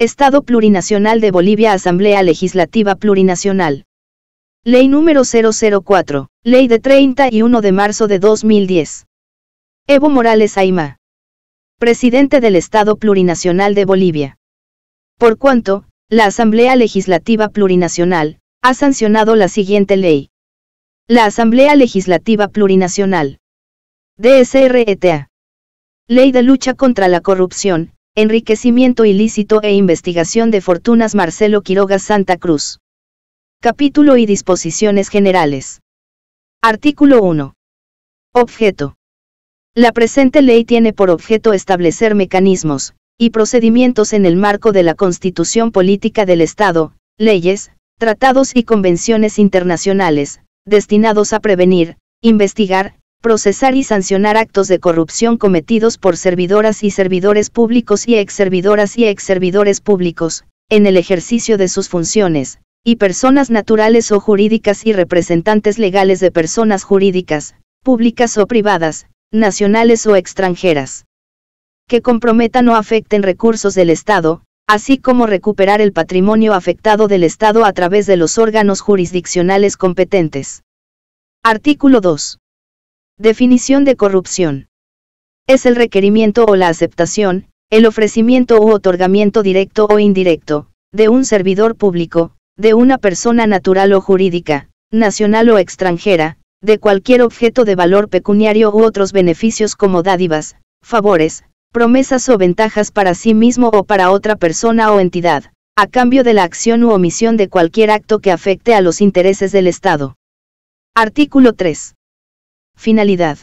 Estado Plurinacional de Bolivia Asamblea Legislativa Plurinacional. Ley número 004, Ley de 31 de marzo de 2010. Evo Morales Aima. Presidente del Estado Plurinacional de Bolivia. Por cuanto, la Asamblea Legislativa Plurinacional, ha sancionado la siguiente ley. La Asamblea Legislativa Plurinacional. DSRETA. Ley de lucha contra la corrupción, Enriquecimiento ilícito e investigación de fortunas Marcelo Quiroga Santa Cruz. Capítulo y disposiciones generales. Artículo 1. Objeto. La presente ley tiene por objeto establecer mecanismos y procedimientos en el marco de la Constitución Política del Estado, leyes, tratados y convenciones internacionales, destinados a prevenir, investigar, procesar y sancionar actos de corrupción cometidos por servidoras y servidores públicos y exservidoras y exservidores públicos, en el ejercicio de sus funciones, y personas naturales o jurídicas y representantes legales de personas jurídicas, públicas o privadas, nacionales o extranjeras, que comprometan o afecten recursos del Estado, así como recuperar el patrimonio afectado del Estado a través de los órganos jurisdiccionales competentes. Artículo 2. Definición de corrupción. Es el requerimiento o la aceptación, el ofrecimiento u otorgamiento directo o indirecto, de un servidor público, de una persona natural o jurídica, nacional o extranjera, de cualquier objeto de valor pecuniario u otros beneficios como dádivas, favores, promesas o ventajas para sí mismo o para otra persona o entidad, a cambio de la acción u omisión de cualquier acto que afecte a los intereses del Estado. Artículo 3. Finalidad.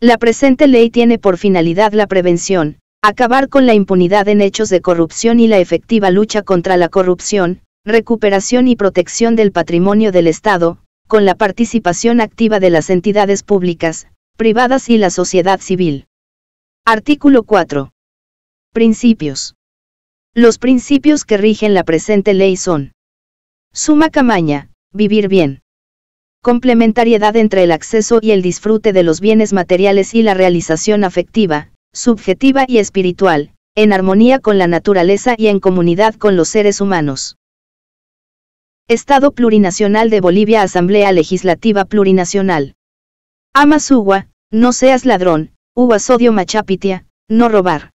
La presente ley tiene por finalidad la prevención, acabar con la impunidad en hechos de corrupción y la efectiva lucha contra la corrupción, recuperación y protección del patrimonio del Estado, con la participación activa de las entidades públicas, privadas y la sociedad civil. Artículo 4. Principios. Los principios que rigen la presente ley son. Suma Camaña, vivir bien complementariedad entre el acceso y el disfrute de los bienes materiales y la realización afectiva, subjetiva y espiritual, en armonía con la naturaleza y en comunidad con los seres humanos. Estado Plurinacional de Bolivia Asamblea Legislativa Plurinacional. Amas Uwa, no seas ladrón, uvas Sodio Machapitia, no robar.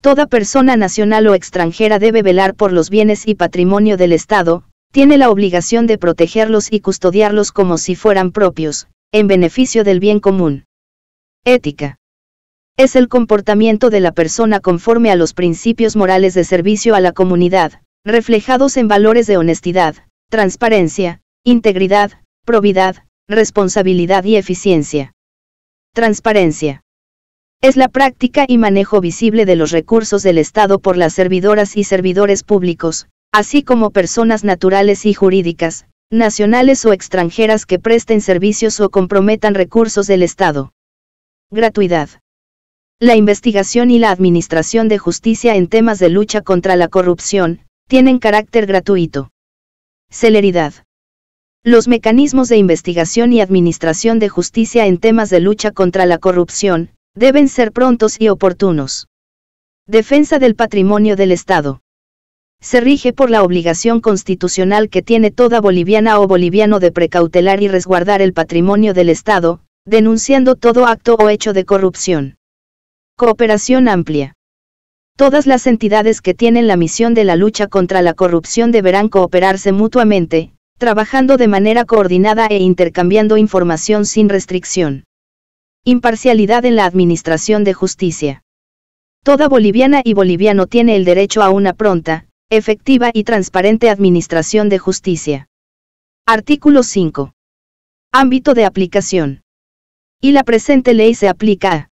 Toda persona nacional o extranjera debe velar por los bienes y patrimonio del Estado, tiene la obligación de protegerlos y custodiarlos como si fueran propios, en beneficio del bien común. Ética. Es el comportamiento de la persona conforme a los principios morales de servicio a la comunidad, reflejados en valores de honestidad, transparencia, integridad, probidad, responsabilidad y eficiencia. Transparencia. Es la práctica y manejo visible de los recursos del Estado por las servidoras y servidores públicos, así como personas naturales y jurídicas, nacionales o extranjeras que presten servicios o comprometan recursos del Estado. Gratuidad. La investigación y la administración de justicia en temas de lucha contra la corrupción, tienen carácter gratuito. Celeridad. Los mecanismos de investigación y administración de justicia en temas de lucha contra la corrupción, deben ser prontos y oportunos. Defensa del patrimonio del Estado se rige por la obligación constitucional que tiene toda boliviana o boliviano de precautelar y resguardar el patrimonio del Estado, denunciando todo acto o hecho de corrupción. Cooperación amplia. Todas las entidades que tienen la misión de la lucha contra la corrupción deberán cooperarse mutuamente, trabajando de manera coordinada e intercambiando información sin restricción. Imparcialidad en la Administración de Justicia. Toda boliviana y boliviano tiene el derecho a una pronta, efectiva y transparente administración de justicia. Artículo 5. Ámbito de aplicación. Y la presente ley se aplica a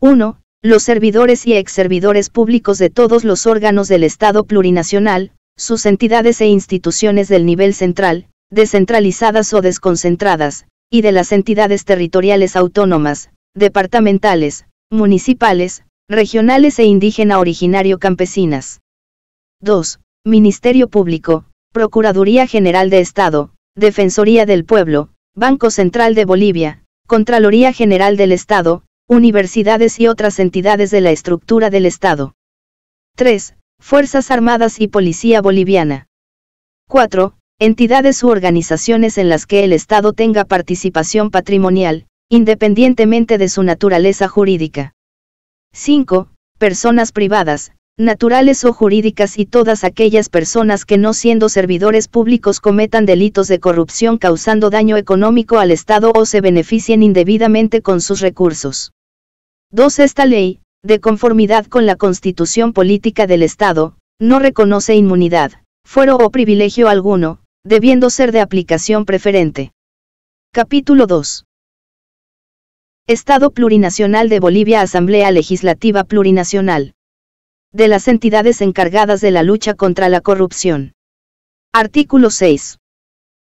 1. Los servidores y exservidores públicos de todos los órganos del Estado plurinacional, sus entidades e instituciones del nivel central, descentralizadas o desconcentradas, y de las entidades territoriales autónomas, departamentales, municipales, regionales e indígena originario campesinas. 2. Ministerio Público, Procuraduría General de Estado, Defensoría del Pueblo, Banco Central de Bolivia, Contraloría General del Estado, universidades y otras entidades de la estructura del Estado. 3. Fuerzas Armadas y Policía Boliviana. 4. Entidades u organizaciones en las que el Estado tenga participación patrimonial, independientemente de su naturaleza jurídica. 5. Personas privadas, naturales o jurídicas y todas aquellas personas que no siendo servidores públicos cometan delitos de corrupción causando daño económico al Estado o se beneficien indebidamente con sus recursos. 2. Esta ley, de conformidad con la constitución política del Estado, no reconoce inmunidad, fuero o privilegio alguno, debiendo ser de aplicación preferente. Capítulo 2. Estado Plurinacional de Bolivia Asamblea Legislativa Plurinacional de las entidades encargadas de la lucha contra la corrupción. Artículo 6.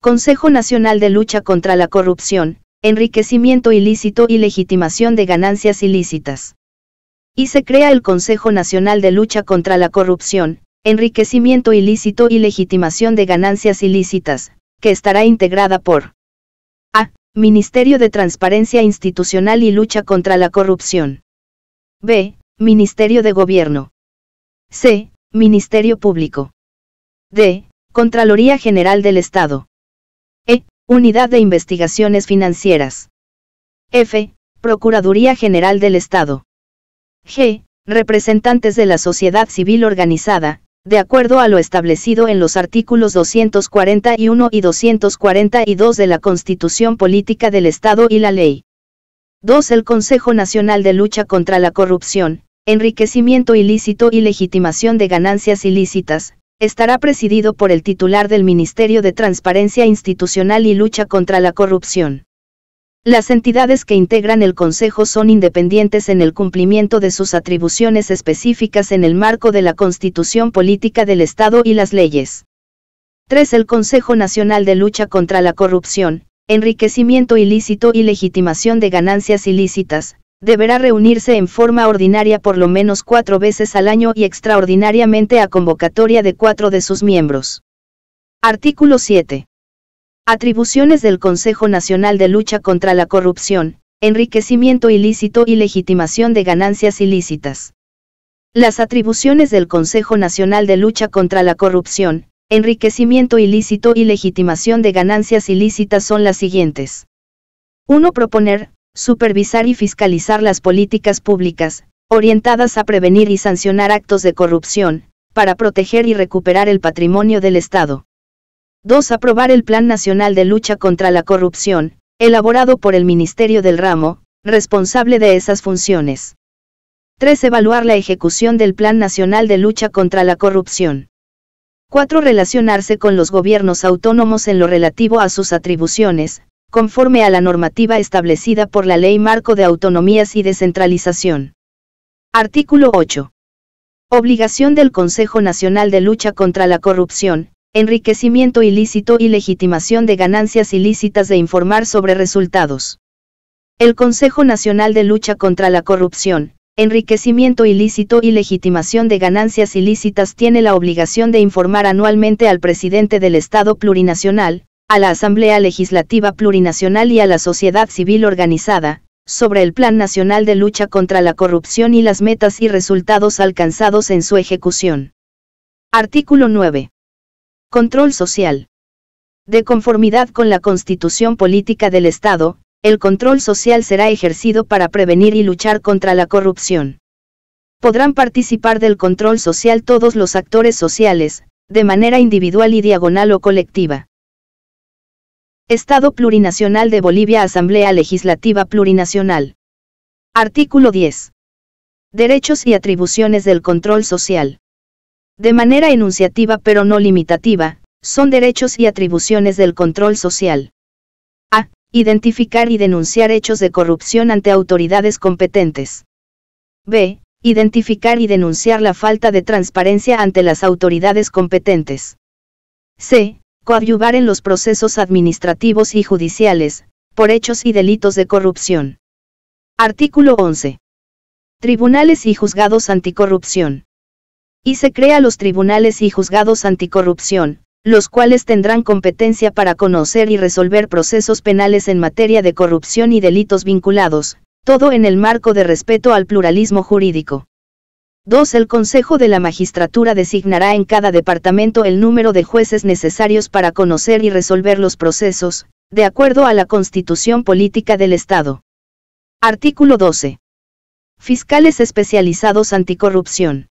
Consejo Nacional de Lucha contra la Corrupción, Enriquecimiento Ilícito y Legitimación de Ganancias Ilícitas. Y se crea el Consejo Nacional de Lucha contra la Corrupción, Enriquecimiento Ilícito y Legitimación de Ganancias Ilícitas, que estará integrada por A. Ministerio de Transparencia Institucional y Lucha contra la Corrupción. B. Ministerio de Gobierno. C. Ministerio Público. D. Contraloría General del Estado. E. Unidad de Investigaciones Financieras. F. Procuraduría General del Estado. G. Representantes de la sociedad civil organizada, de acuerdo a lo establecido en los artículos 241 y 242 de la Constitución Política del Estado y la Ley. 2. El Consejo Nacional de Lucha contra la Corrupción, enriquecimiento ilícito y legitimación de ganancias ilícitas, estará presidido por el titular del Ministerio de Transparencia Institucional y Lucha contra la Corrupción. Las entidades que integran el Consejo son independientes en el cumplimiento de sus atribuciones específicas en el marco de la Constitución Política del Estado y las leyes. 3. El Consejo Nacional de Lucha contra la Corrupción, Enriquecimiento Ilícito y Legitimación de Ganancias Ilícitas, deberá reunirse en forma ordinaria por lo menos cuatro veces al año y extraordinariamente a convocatoria de cuatro de sus miembros. Artículo 7. Atribuciones del Consejo Nacional de Lucha contra la Corrupción, Enriquecimiento ilícito y legitimación de ganancias ilícitas. Las atribuciones del Consejo Nacional de Lucha contra la Corrupción, Enriquecimiento ilícito y legitimación de ganancias ilícitas son las siguientes. 1. Proponer, supervisar y fiscalizar las políticas públicas, orientadas a prevenir y sancionar actos de corrupción, para proteger y recuperar el patrimonio del Estado. 2. Aprobar el Plan Nacional de Lucha contra la Corrupción, elaborado por el Ministerio del Ramo, responsable de esas funciones. 3. Evaluar la ejecución del Plan Nacional de Lucha contra la Corrupción. 4. Relacionarse con los gobiernos autónomos en lo relativo a sus atribuciones, conforme a la normativa establecida por la Ley Marco de Autonomías y Descentralización. Artículo 8. Obligación del Consejo Nacional de Lucha contra la Corrupción, enriquecimiento ilícito y legitimación de ganancias ilícitas de informar sobre resultados. El Consejo Nacional de Lucha contra la Corrupción, enriquecimiento ilícito y legitimación de ganancias ilícitas tiene la obligación de informar anualmente al presidente del Estado plurinacional, a la Asamblea Legislativa Plurinacional y a la sociedad civil organizada, sobre el Plan Nacional de Lucha contra la Corrupción y las metas y resultados alcanzados en su ejecución. Artículo 9. Control social. De conformidad con la Constitución Política del Estado, el control social será ejercido para prevenir y luchar contra la corrupción. Podrán participar del control social todos los actores sociales, de manera individual y diagonal o colectiva. Estado Plurinacional de Bolivia Asamblea Legislativa Plurinacional. Artículo 10. Derechos y atribuciones del control social. De manera enunciativa pero no limitativa, son derechos y atribuciones del control social. A. Identificar y denunciar hechos de corrupción ante autoridades competentes. B. Identificar y denunciar la falta de transparencia ante las autoridades competentes. C coadyuvar en los procesos administrativos y judiciales, por hechos y delitos de corrupción. Artículo 11. Tribunales y juzgados anticorrupción. Y se crea los tribunales y juzgados anticorrupción, los cuales tendrán competencia para conocer y resolver procesos penales en materia de corrupción y delitos vinculados, todo en el marco de respeto al pluralismo jurídico. 2. El Consejo de la Magistratura designará en cada departamento el número de jueces necesarios para conocer y resolver los procesos, de acuerdo a la Constitución Política del Estado. Artículo 12. Fiscales especializados anticorrupción.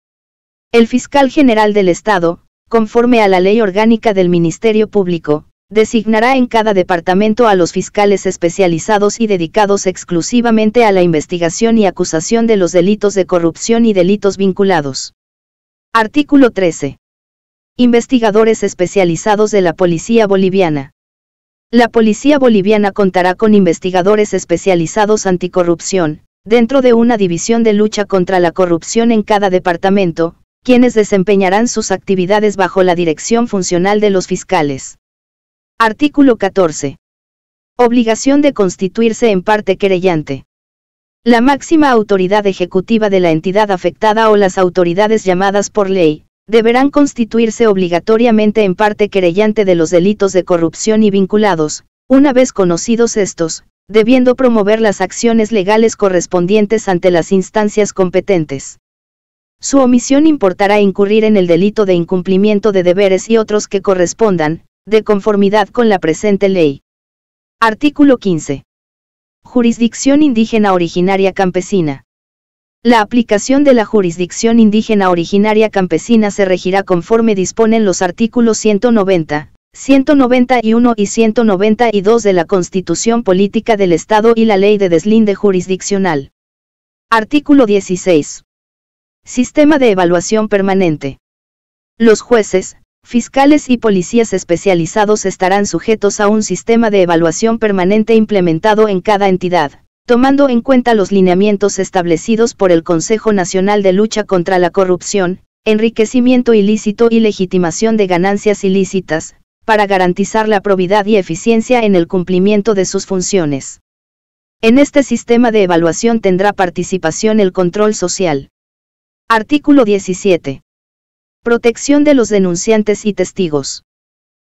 El fiscal general del Estado, conforme a la ley orgánica del Ministerio Público, designará en cada departamento a los fiscales especializados y dedicados exclusivamente a la investigación y acusación de los delitos de corrupción y delitos vinculados. Artículo 13. Investigadores especializados de la Policía Boliviana. La Policía Boliviana contará con investigadores especializados anticorrupción, dentro de una división de lucha contra la corrupción en cada departamento, quienes desempeñarán sus actividades bajo la dirección funcional de los fiscales. Artículo 14. Obligación de constituirse en parte querellante. La máxima autoridad ejecutiva de la entidad afectada o las autoridades llamadas por ley, deberán constituirse obligatoriamente en parte querellante de los delitos de corrupción y vinculados, una vez conocidos estos, debiendo promover las acciones legales correspondientes ante las instancias competentes. Su omisión importará incurrir en el delito de incumplimiento de deberes y otros que correspondan, de conformidad con la presente ley. Artículo 15. Jurisdicción indígena originaria campesina. La aplicación de la jurisdicción indígena originaria campesina se regirá conforme disponen los artículos 190, 191 y 192 de la Constitución Política del Estado y la Ley de Deslinde Jurisdiccional. Artículo 16. Sistema de evaluación permanente. Los jueces, Fiscales y policías especializados estarán sujetos a un sistema de evaluación permanente implementado en cada entidad, tomando en cuenta los lineamientos establecidos por el Consejo Nacional de Lucha contra la Corrupción, Enriquecimiento ilícito y legitimación de ganancias ilícitas, para garantizar la probidad y eficiencia en el cumplimiento de sus funciones. En este sistema de evaluación tendrá participación el control social. Artículo 17. Protección de los denunciantes y testigos.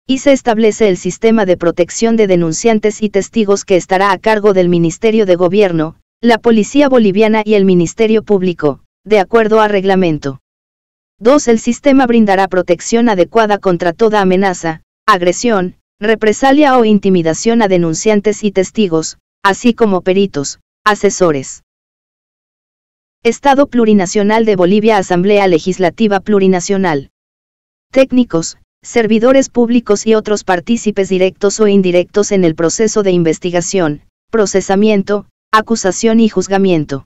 Y se establece el sistema de protección de denunciantes y testigos que estará a cargo del Ministerio de Gobierno, la Policía Boliviana y el Ministerio Público, de acuerdo a reglamento. 2. El sistema brindará protección adecuada contra toda amenaza, agresión, represalia o intimidación a denunciantes y testigos, así como peritos, asesores. Estado Plurinacional de Bolivia Asamblea Legislativa Plurinacional. Técnicos, servidores públicos y otros partícipes directos o indirectos en el proceso de investigación, procesamiento, acusación y juzgamiento.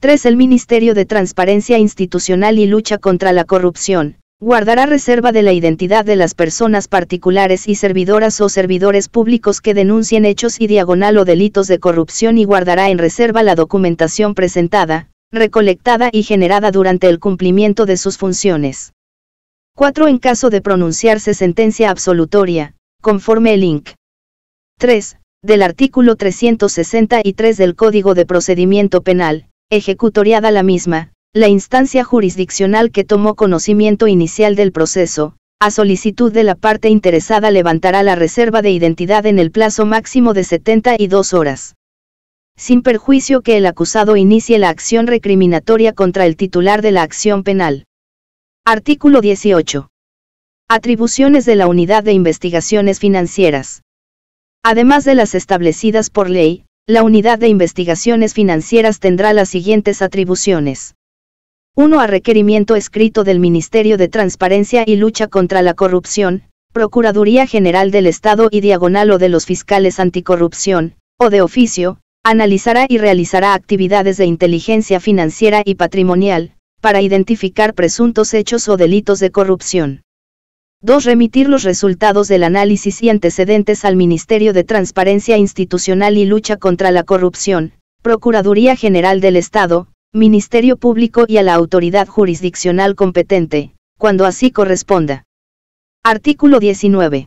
3. El Ministerio de Transparencia Institucional y Lucha contra la Corrupción, guardará reserva de la identidad de las personas particulares y servidoras o servidores públicos que denuncien hechos y diagonal o delitos de corrupción y guardará en reserva la documentación presentada, recolectada y generada durante el cumplimiento de sus funciones. 4. En caso de pronunciarse sentencia absolutoria, conforme el INC. 3. Del artículo 363 del Código de Procedimiento Penal, ejecutoriada la misma, la instancia jurisdiccional que tomó conocimiento inicial del proceso, a solicitud de la parte interesada levantará la reserva de identidad en el plazo máximo de 72 horas sin perjuicio que el acusado inicie la acción recriminatoria contra el titular de la acción penal. Artículo 18. Atribuciones de la Unidad de Investigaciones Financieras. Además de las establecidas por ley, la Unidad de Investigaciones Financieras tendrá las siguientes atribuciones. 1. A requerimiento escrito del Ministerio de Transparencia y Lucha contra la Corrupción, Procuraduría General del Estado y diagonal o de los fiscales anticorrupción, o de oficio, analizará y realizará actividades de inteligencia financiera y patrimonial, para identificar presuntos hechos o delitos de corrupción. 2. Remitir los resultados del análisis y antecedentes al Ministerio de Transparencia Institucional y Lucha contra la Corrupción, Procuraduría General del Estado, Ministerio Público y a la autoridad jurisdiccional competente, cuando así corresponda. Artículo 19.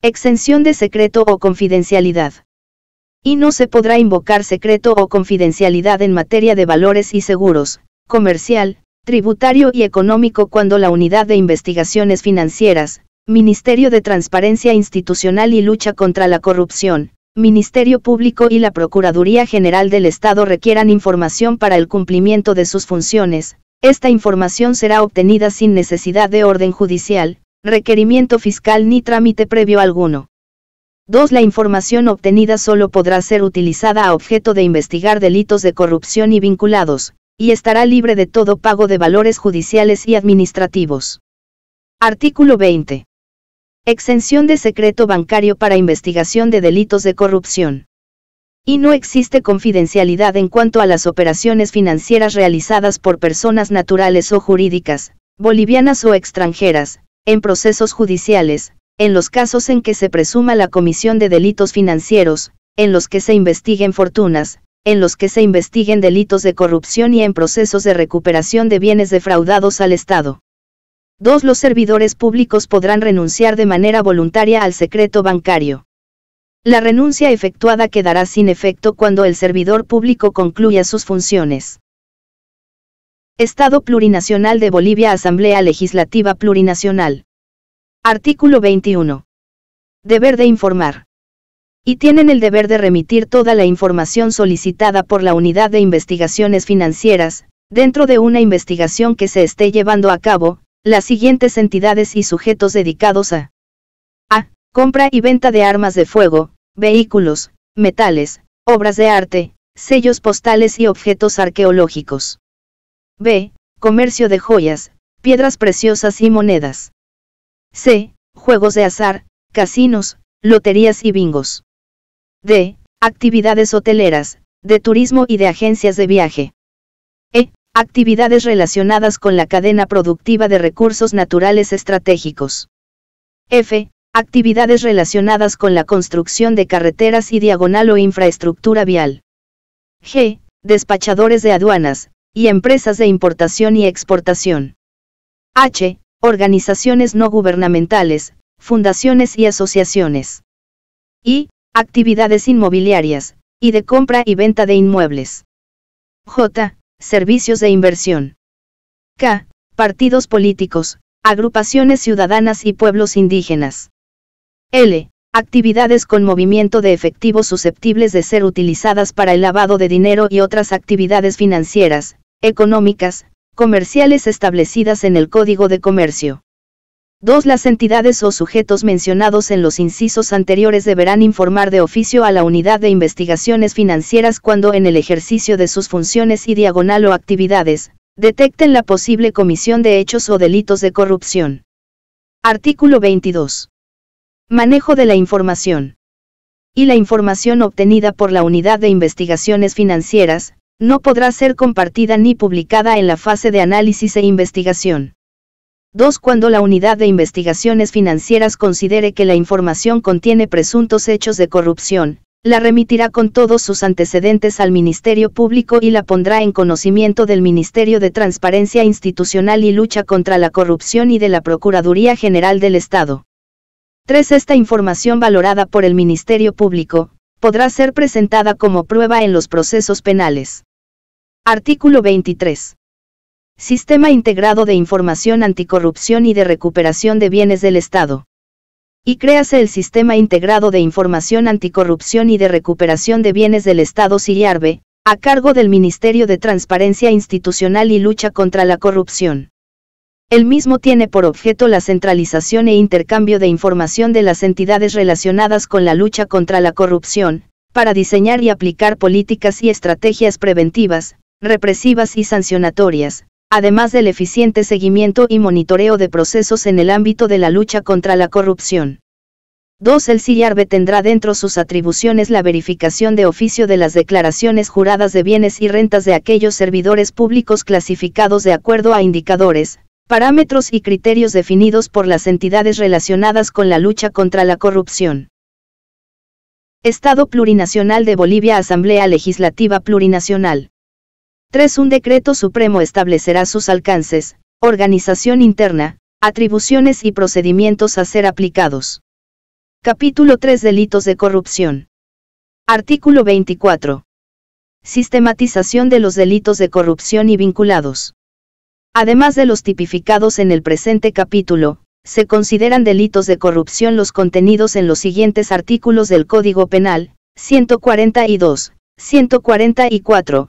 Exención de secreto o confidencialidad y no se podrá invocar secreto o confidencialidad en materia de valores y seguros, comercial, tributario y económico cuando la Unidad de Investigaciones Financieras, Ministerio de Transparencia Institucional y Lucha contra la Corrupción, Ministerio Público y la Procuraduría General del Estado requieran información para el cumplimiento de sus funciones, esta información será obtenida sin necesidad de orden judicial, requerimiento fiscal ni trámite previo alguno. 2. La información obtenida solo podrá ser utilizada a objeto de investigar delitos de corrupción y vinculados, y estará libre de todo pago de valores judiciales y administrativos. Artículo 20. Exención de secreto bancario para investigación de delitos de corrupción. Y no existe confidencialidad en cuanto a las operaciones financieras realizadas por personas naturales o jurídicas, bolivianas o extranjeras, en procesos judiciales, en los casos en que se presuma la comisión de delitos financieros, en los que se investiguen fortunas, en los que se investiguen delitos de corrupción y en procesos de recuperación de bienes defraudados al Estado. 2. Los servidores públicos podrán renunciar de manera voluntaria al secreto bancario. La renuncia efectuada quedará sin efecto cuando el servidor público concluya sus funciones. Estado Plurinacional de Bolivia Asamblea Legislativa Plurinacional. Artículo 21. Deber de informar. Y tienen el deber de remitir toda la información solicitada por la Unidad de Investigaciones Financieras, dentro de una investigación que se esté llevando a cabo, las siguientes entidades y sujetos dedicados a a. Compra y venta de armas de fuego, vehículos, metales, obras de arte, sellos postales y objetos arqueológicos. b. Comercio de joyas, piedras preciosas y monedas. C. Juegos de azar, casinos, loterías y bingos. D. Actividades hoteleras, de turismo y de agencias de viaje. E. Actividades relacionadas con la cadena productiva de recursos naturales estratégicos. F. Actividades relacionadas con la construcción de carreteras y diagonal o infraestructura vial. G. Despachadores de aduanas, y empresas de importación y exportación. H organizaciones no gubernamentales, fundaciones y asociaciones. Y, actividades inmobiliarias, y de compra y venta de inmuebles. J. Servicios de inversión. K. Partidos políticos, agrupaciones ciudadanas y pueblos indígenas. L. Actividades con movimiento de efectivos susceptibles de ser utilizadas para el lavado de dinero y otras actividades financieras, económicas, comerciales establecidas en el Código de Comercio. 2. Las entidades o sujetos mencionados en los incisos anteriores deberán informar de oficio a la unidad de investigaciones financieras cuando en el ejercicio de sus funciones y diagonal o actividades, detecten la posible comisión de hechos o delitos de corrupción. Artículo 22. Manejo de la información. Y la información obtenida por la unidad de investigaciones financieras, no podrá ser compartida ni publicada en la fase de análisis e investigación. 2. Cuando la unidad de investigaciones financieras considere que la información contiene presuntos hechos de corrupción, la remitirá con todos sus antecedentes al Ministerio Público y la pondrá en conocimiento del Ministerio de Transparencia Institucional y Lucha contra la Corrupción y de la Procuraduría General del Estado. 3. Esta información valorada por el Ministerio Público, podrá ser presentada como prueba en los procesos penales. Artículo 23. Sistema integrado de información anticorrupción y de recuperación de bienes del Estado. Y créase el Sistema integrado de información anticorrupción y de recuperación de bienes del Estado Siriarbe, a cargo del Ministerio de Transparencia Institucional y Lucha contra la Corrupción. El mismo tiene por objeto la centralización e intercambio de información de las entidades relacionadas con la lucha contra la corrupción, para diseñar y aplicar políticas y estrategias preventivas, represivas y sancionatorias, además del eficiente seguimiento y monitoreo de procesos en el ámbito de la lucha contra la corrupción. 2. El CIARBE tendrá dentro sus atribuciones la verificación de oficio de las declaraciones juradas de bienes y rentas de aquellos servidores públicos clasificados de acuerdo a indicadores, parámetros y criterios definidos por las entidades relacionadas con la lucha contra la corrupción. Estado Plurinacional de Bolivia Asamblea Legislativa Plurinacional 3. Un decreto supremo establecerá sus alcances, organización interna, atribuciones y procedimientos a ser aplicados. Capítulo 3 Delitos de corrupción. Artículo 24. Sistematización de los delitos de corrupción y vinculados. Además de los tipificados en el presente capítulo, se consideran delitos de corrupción los contenidos en los siguientes artículos del Código Penal, 142, 144,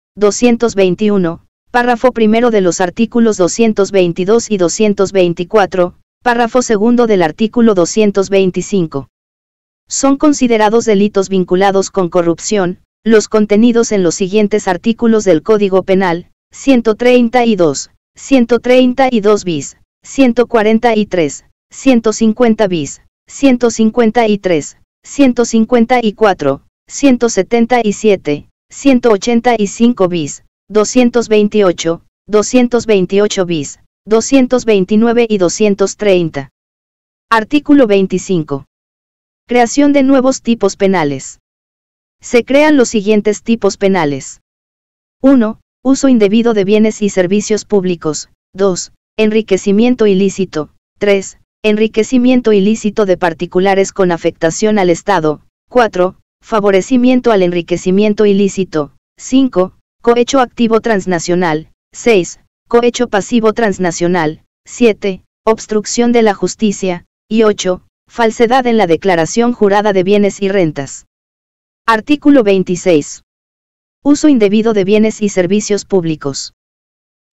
221, párrafo primero de los artículos 222 y 224, párrafo segundo del artículo 225. Son considerados delitos vinculados con corrupción, los contenidos en los siguientes artículos del Código Penal, 132, 132 bis, 143, 150 bis, 153, 154, 177, 185 bis, 228, 228 bis, 229 y 230. Artículo 25. Creación de nuevos tipos penales. Se crean los siguientes tipos penales. 1. Uso indebido de bienes y servicios públicos. 2. Enriquecimiento ilícito. 3. Enriquecimiento ilícito de particulares con afectación al Estado. 4. Favorecimiento al enriquecimiento ilícito. 5. Cohecho activo transnacional. 6. Cohecho pasivo transnacional. 7. Obstrucción de la justicia. Y 8. Falsedad en la declaración jurada de bienes y rentas. Artículo 26. Uso indebido de bienes y servicios públicos.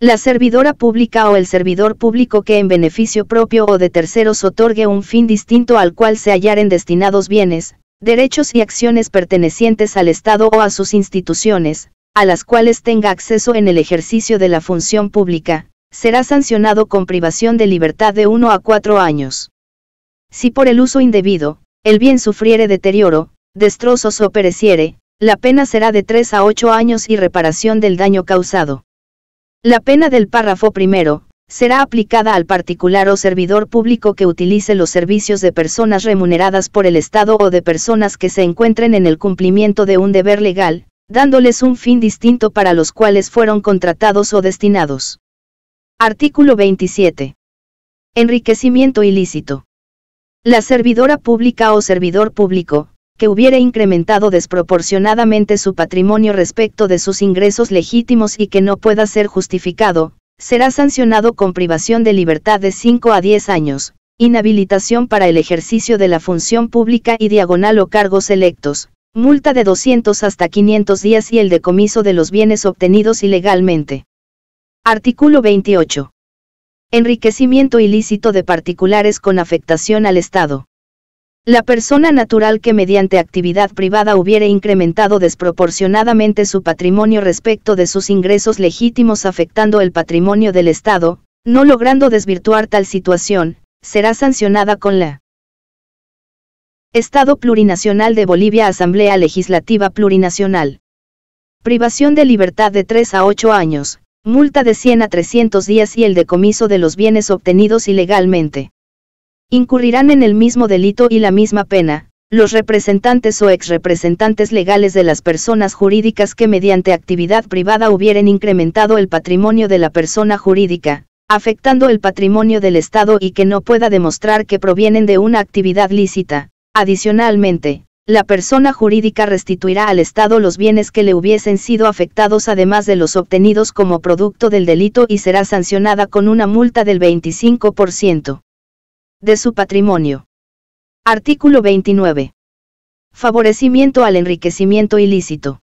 La servidora pública o el servidor público que en beneficio propio o de terceros otorgue un fin distinto al cual se hallaren destinados bienes, derechos y acciones pertenecientes al Estado o a sus instituciones, a las cuales tenga acceso en el ejercicio de la función pública, será sancionado con privación de libertad de 1 a 4 años. Si por el uso indebido, el bien sufriere deterioro, destrozos o pereciere, la pena será de 3 a 8 años y reparación del daño causado. La pena del párrafo primero, será aplicada al particular o servidor público que utilice los servicios de personas remuneradas por el Estado o de personas que se encuentren en el cumplimiento de un deber legal, dándoles un fin distinto para los cuales fueron contratados o destinados. Artículo 27. Enriquecimiento ilícito. La servidora pública o servidor público, que hubiere incrementado desproporcionadamente su patrimonio respecto de sus ingresos legítimos y que no pueda ser justificado, será sancionado con privación de libertad de 5 a 10 años, inhabilitación para el ejercicio de la función pública y diagonal o cargos electos, multa de 200 hasta 500 días y el decomiso de los bienes obtenidos ilegalmente. Artículo 28. Enriquecimiento ilícito de particulares con afectación al Estado. La persona natural que mediante actividad privada hubiere incrementado desproporcionadamente su patrimonio respecto de sus ingresos legítimos afectando el patrimonio del Estado, no logrando desvirtuar tal situación, será sancionada con la Estado Plurinacional de Bolivia Asamblea Legislativa Plurinacional. Privación de libertad de 3 a 8 años, multa de 100 a 300 días y el decomiso de los bienes obtenidos ilegalmente. Incurrirán en el mismo delito y la misma pena, los representantes o exrepresentantes legales de las personas jurídicas que mediante actividad privada hubieran incrementado el patrimonio de la persona jurídica, afectando el patrimonio del Estado y que no pueda demostrar que provienen de una actividad lícita. Adicionalmente, la persona jurídica restituirá al Estado los bienes que le hubiesen sido afectados además de los obtenidos como producto del delito y será sancionada con una multa del 25% de su patrimonio. Artículo 29. Favorecimiento al enriquecimiento ilícito.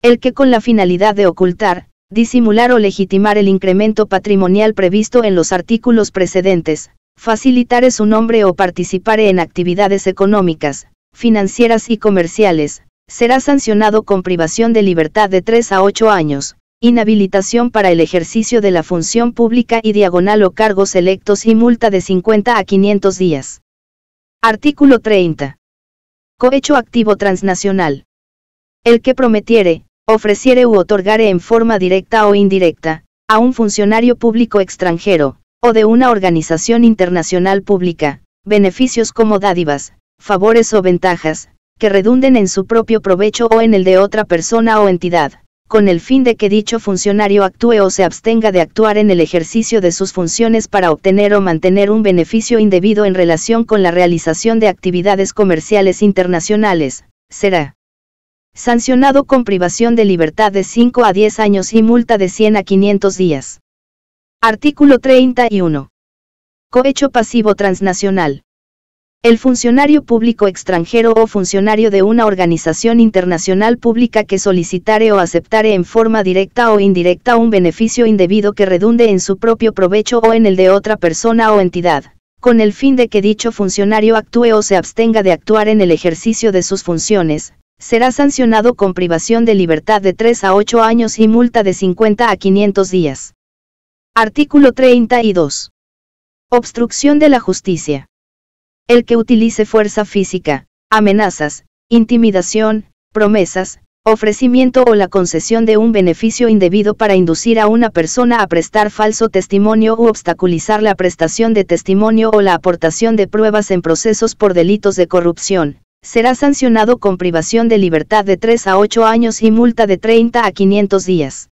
El que con la finalidad de ocultar, disimular o legitimar el incremento patrimonial previsto en los artículos precedentes, facilitare su nombre o participare en actividades económicas, financieras y comerciales, será sancionado con privación de libertad de 3 a 8 años, inhabilitación para el ejercicio de la función pública y diagonal o cargos electos y multa de 50 a 500 días. Artículo 30. Cohecho activo transnacional. El que prometiere, ofreciere u otorgare en forma directa o indirecta, a un funcionario público extranjero, o de una organización internacional pública, beneficios como dádivas, favores o ventajas, que redunden en su propio provecho o en el de otra persona o entidad, con el fin de que dicho funcionario actúe o se abstenga de actuar en el ejercicio de sus funciones para obtener o mantener un beneficio indebido en relación con la realización de actividades comerciales internacionales, será sancionado con privación de libertad de 5 a 10 años y multa de 100 a 500 días. Artículo 31. Cohecho pasivo transnacional. El funcionario público extranjero o funcionario de una organización internacional pública que solicitare o aceptare en forma directa o indirecta un beneficio indebido que redunde en su propio provecho o en el de otra persona o entidad, con el fin de que dicho funcionario actúe o se abstenga de actuar en el ejercicio de sus funciones, será sancionado con privación de libertad de 3 a 8 años y multa de 50 a 500 días. Artículo 32. Obstrucción de la justicia. El que utilice fuerza física, amenazas, intimidación, promesas, ofrecimiento o la concesión de un beneficio indebido para inducir a una persona a prestar falso testimonio u obstaculizar la prestación de testimonio o la aportación de pruebas en procesos por delitos de corrupción, será sancionado con privación de libertad de 3 a 8 años y multa de 30 a 500 días.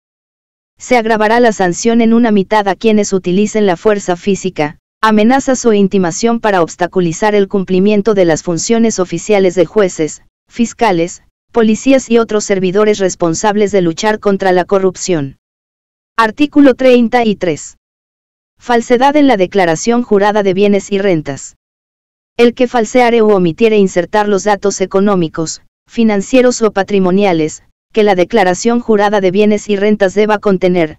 Se agravará la sanción en una mitad a quienes utilicen la fuerza física, amenazas o intimación para obstaculizar el cumplimiento de las funciones oficiales de jueces, fiscales, policías y otros servidores responsables de luchar contra la corrupción. Artículo 33. Falsedad en la declaración jurada de bienes y rentas. El que falseare o omitiere insertar los datos económicos, financieros o patrimoniales, que la declaración jurada de bienes y rentas deba contener,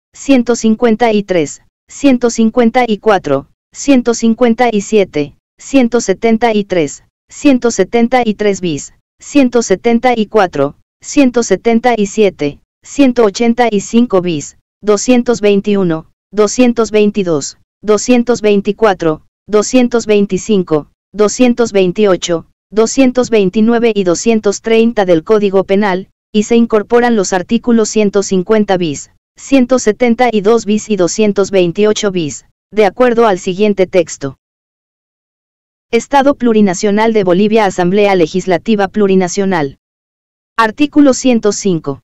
153, 154, 157, 173, 173 bis, 174, 177, 185 bis, 221, 222, 224, 225, 228, 229 y 230 del Código Penal, y se incorporan los artículos 150 bis, 172 bis y 228 bis, de acuerdo al siguiente texto. Estado Plurinacional de Bolivia Asamblea Legislativa Plurinacional. Artículo 105.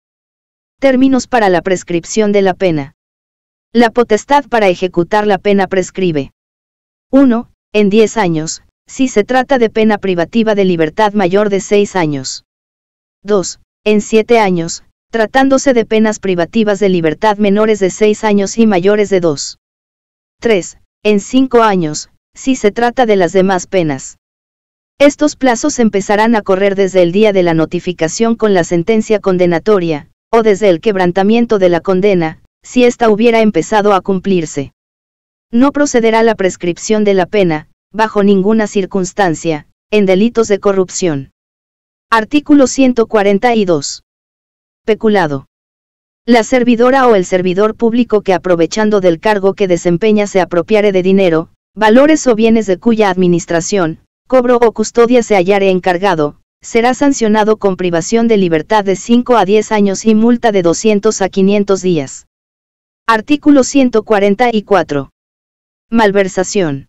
Términos para la prescripción de la pena. La potestad para ejecutar la pena prescribe. 1. En 10 años, si se trata de pena privativa de libertad mayor de 6 años. 2. En 7 años, tratándose de penas privativas de libertad menores de 6 años y mayores de 2. 3. En 5 años, si se trata de las demás penas. Estos plazos empezarán a correr desde el día de la notificación con la sentencia condenatoria, o desde el quebrantamiento de la condena, si ésta hubiera empezado a cumplirse. No procederá la prescripción de la pena, bajo ninguna circunstancia, en delitos de corrupción. Artículo 142 peculado. La servidora o el servidor público que aprovechando del cargo que desempeña se apropiare de dinero, valores o bienes de cuya administración, cobro o custodia se hallare encargado, será sancionado con privación de libertad de 5 a 10 años y multa de 200 a 500 días. Artículo 144. Malversación.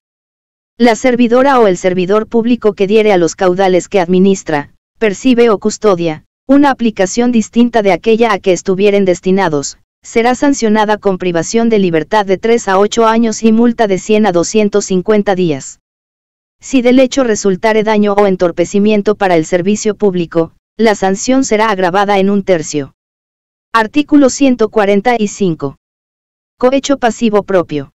La servidora o el servidor público que diere a los caudales que administra, percibe o custodia, una aplicación distinta de aquella a que estuvieren destinados, será sancionada con privación de libertad de 3 a 8 años y multa de 100 a 250 días. Si del hecho resultare daño o entorpecimiento para el servicio público, la sanción será agravada en un tercio. Artículo 145. Cohecho pasivo propio.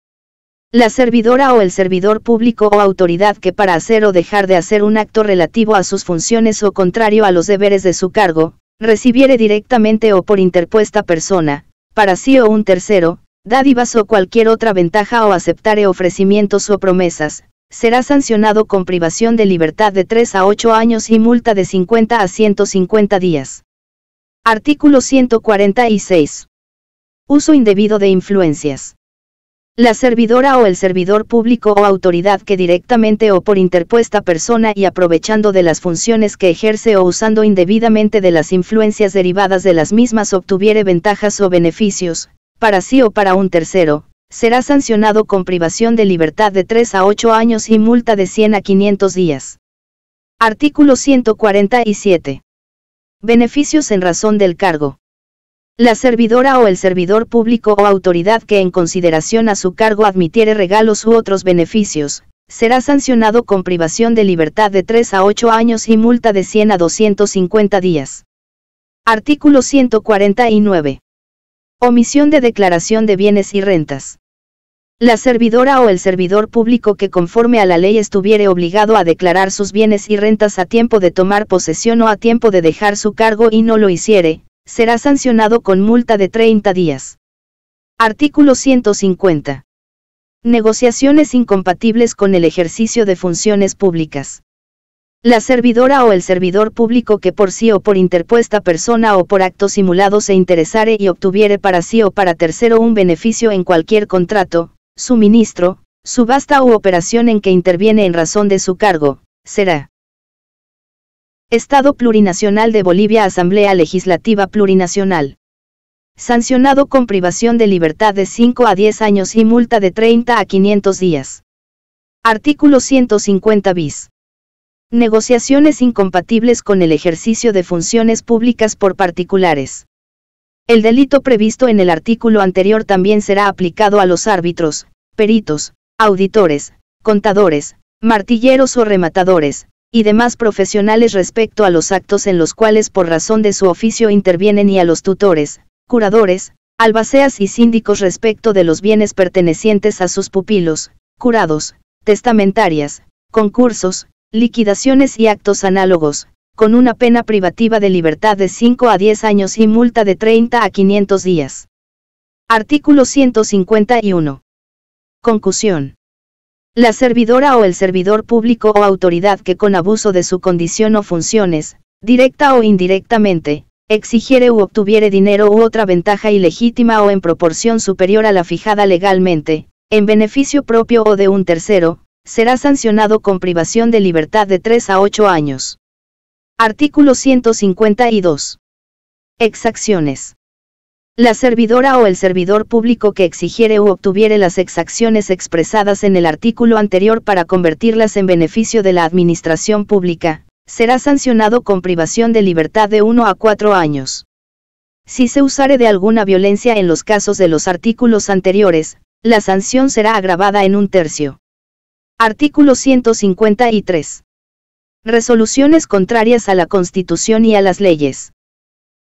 La servidora o el servidor público o autoridad que para hacer o dejar de hacer un acto relativo a sus funciones o contrario a los deberes de su cargo, recibiere directamente o por interpuesta persona, para sí o un tercero, dádivas o cualquier otra ventaja o aceptare ofrecimientos o promesas, será sancionado con privación de libertad de 3 a 8 años y multa de 50 a 150 días. Artículo 146. Uso indebido de influencias la servidora o el servidor público o autoridad que directamente o por interpuesta persona y aprovechando de las funciones que ejerce o usando indebidamente de las influencias derivadas de las mismas obtuviere ventajas o beneficios, para sí o para un tercero, será sancionado con privación de libertad de 3 a 8 años y multa de 100 a 500 días. Artículo 147. Beneficios en razón del cargo. La servidora o el servidor público o autoridad que en consideración a su cargo admitiere regalos u otros beneficios, será sancionado con privación de libertad de 3 a 8 años y multa de 100 a 250 días. Artículo 149. Omisión de declaración de bienes y rentas. La servidora o el servidor público que conforme a la ley estuviere obligado a declarar sus bienes y rentas a tiempo de tomar posesión o a tiempo de dejar su cargo y no lo hiciere, será sancionado con multa de 30 días. Artículo 150. Negociaciones incompatibles con el ejercicio de funciones públicas. La servidora o el servidor público que por sí o por interpuesta persona o por acto simulado se interesare y obtuviere para sí o para tercero un beneficio en cualquier contrato, suministro, subasta u operación en que interviene en razón de su cargo, será Estado Plurinacional de Bolivia Asamblea Legislativa Plurinacional. Sancionado con privación de libertad de 5 a 10 años y multa de 30 a 500 días. Artículo 150 bis. Negociaciones incompatibles con el ejercicio de funciones públicas por particulares. El delito previsto en el artículo anterior también será aplicado a los árbitros, peritos, auditores, contadores, martilleros o rematadores, y demás profesionales respecto a los actos en los cuales por razón de su oficio intervienen y a los tutores, curadores, albaceas y síndicos respecto de los bienes pertenecientes a sus pupilos, curados, testamentarias, concursos, liquidaciones y actos análogos, con una pena privativa de libertad de 5 a 10 años y multa de 30 a 500 días. Artículo 151. Concusión. La servidora o el servidor público o autoridad que con abuso de su condición o funciones, directa o indirectamente, exigiere u obtuviere dinero u otra ventaja ilegítima o en proporción superior a la fijada legalmente, en beneficio propio o de un tercero, será sancionado con privación de libertad de 3 a 8 años. Artículo 152. Exacciones. La servidora o el servidor público que exigiere u obtuviere las exacciones expresadas en el artículo anterior para convertirlas en beneficio de la administración pública, será sancionado con privación de libertad de 1 a 4 años. Si se usare de alguna violencia en los casos de los artículos anteriores, la sanción será agravada en un tercio. Artículo 153. Resoluciones contrarias a la Constitución y a las leyes.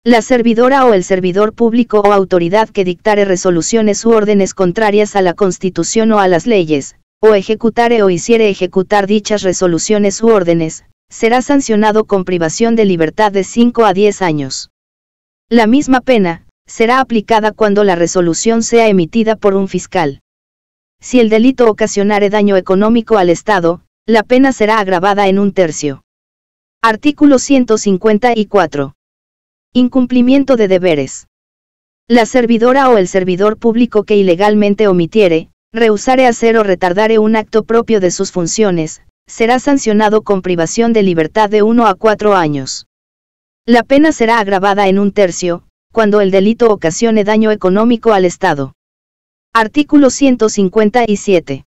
La servidora o el servidor público o autoridad que dictare resoluciones u órdenes contrarias a la Constitución o a las leyes, o ejecutare o hiciere ejecutar dichas resoluciones u órdenes, será sancionado con privación de libertad de 5 a 10 años. La misma pena, será aplicada cuando la resolución sea emitida por un fiscal. Si el delito ocasionare daño económico al Estado, la pena será agravada en un tercio. Artículo 154. Incumplimiento de deberes. La servidora o el servidor público que ilegalmente omitiere, rehusare hacer o retardare un acto propio de sus funciones, será sancionado con privación de libertad de 1 a 4 años. La pena será agravada en un tercio, cuando el delito ocasione daño económico al Estado. Artículo 157.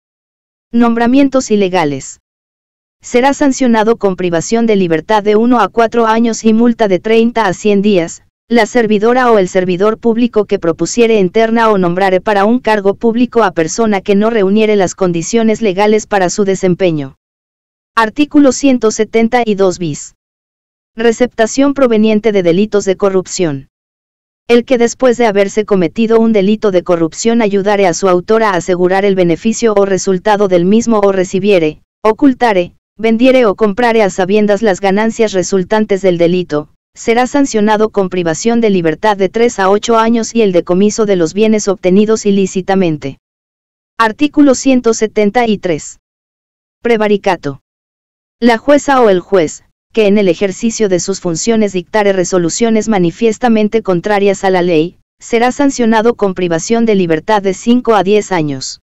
Nombramientos ilegales será sancionado con privación de libertad de 1 a 4 años y multa de 30 a 100 días, la servidora o el servidor público que propusiere interna o nombrare para un cargo público a persona que no reuniere las condiciones legales para su desempeño. Artículo 172 bis. Receptación proveniente de delitos de corrupción. El que después de haberse cometido un delito de corrupción ayudare a su autor a asegurar el beneficio o resultado del mismo o recibiere, ocultare, vendiere o comprare a sabiendas las ganancias resultantes del delito, será sancionado con privación de libertad de 3 a 8 años y el decomiso de los bienes obtenidos ilícitamente. Artículo 173. Prevaricato. La jueza o el juez, que en el ejercicio de sus funciones dictare resoluciones manifiestamente contrarias a la ley, será sancionado con privación de libertad de 5 a 10 años.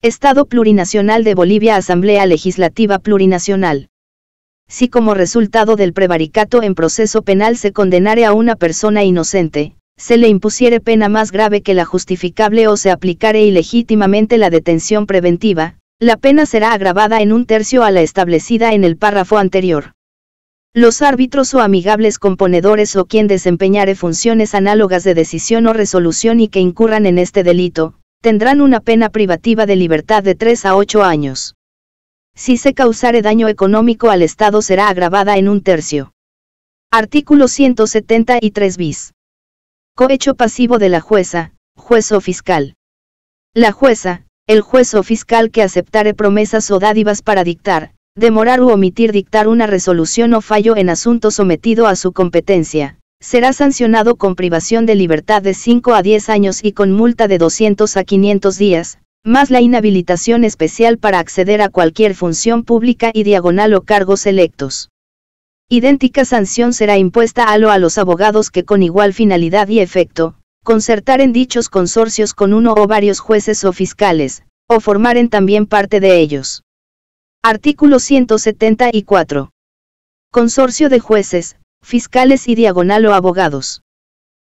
Estado Plurinacional de Bolivia Asamblea Legislativa Plurinacional. Si como resultado del prevaricato en proceso penal se condenare a una persona inocente, se le impusiere pena más grave que la justificable o se aplicare ilegítimamente la detención preventiva, la pena será agravada en un tercio a la establecida en el párrafo anterior. Los árbitros o amigables componedores o quien desempeñare funciones análogas de decisión o resolución y que incurran en este delito, tendrán una pena privativa de libertad de 3 a 8 años. Si se causare daño económico al Estado será agravada en un tercio. Artículo 173 bis. Cohecho pasivo de la jueza, juez o fiscal. La jueza, el juez o fiscal que aceptare promesas o dádivas para dictar, demorar u omitir dictar una resolución o fallo en asunto sometido a su competencia, será sancionado con privación de libertad de 5 a 10 años y con multa de 200 a 500 días, más la inhabilitación especial para acceder a cualquier función pública y diagonal o cargos electos. Idéntica sanción será impuesta a lo a los abogados que con igual finalidad y efecto, concertar en dichos consorcios con uno o varios jueces o fiscales, o formaren también parte de ellos. Artículo 174. Consorcio de jueces, fiscales y diagonal o abogados.